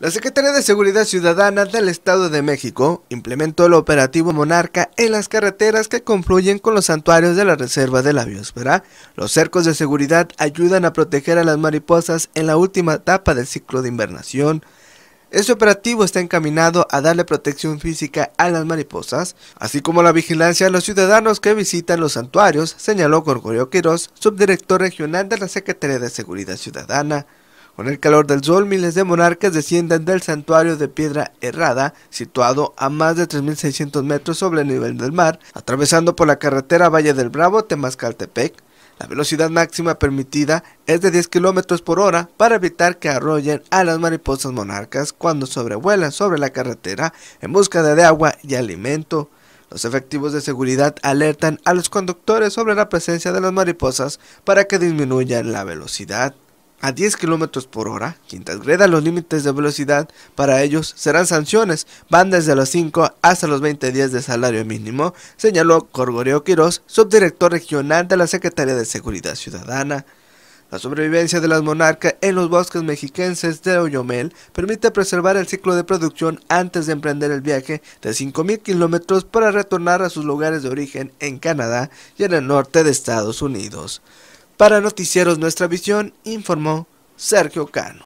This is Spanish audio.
La Secretaría de Seguridad Ciudadana del Estado de México implementó el operativo Monarca en las carreteras que confluyen con los santuarios de la Reserva de la Biosfera. Los cercos de seguridad ayudan a proteger a las mariposas en la última etapa del ciclo de invernación. Este operativo está encaminado a darle protección física a las mariposas, así como la vigilancia a los ciudadanos que visitan los santuarios, señaló Gorgorio Quiroz, subdirector regional de la Secretaría de Seguridad Ciudadana. Con el calor del sol, miles de monarcas descienden del santuario de piedra errada, situado a más de 3.600 metros sobre el nivel del mar, atravesando por la carretera Valle del Bravo, Temascaltepec. La velocidad máxima permitida es de 10 km por hora para evitar que arrollen a las mariposas monarcas cuando sobrevuelan sobre la carretera en busca de agua y alimento. Los efectivos de seguridad alertan a los conductores sobre la presencia de las mariposas para que disminuyan la velocidad a 10 km por hora, quien transgreda los límites de velocidad para ellos serán sanciones, van desde los 5 hasta los 20 días de salario mínimo, señaló Corboreo Quirós, subdirector regional de la Secretaría de Seguridad Ciudadana. La sobrevivencia de las monarcas en los bosques mexiquenses de Oyomel permite preservar el ciclo de producción antes de emprender el viaje de 5.000 kilómetros para retornar a sus lugares de origen en Canadá y en el norte de Estados Unidos. Para Noticieros Nuestra Visión informó Sergio Cano.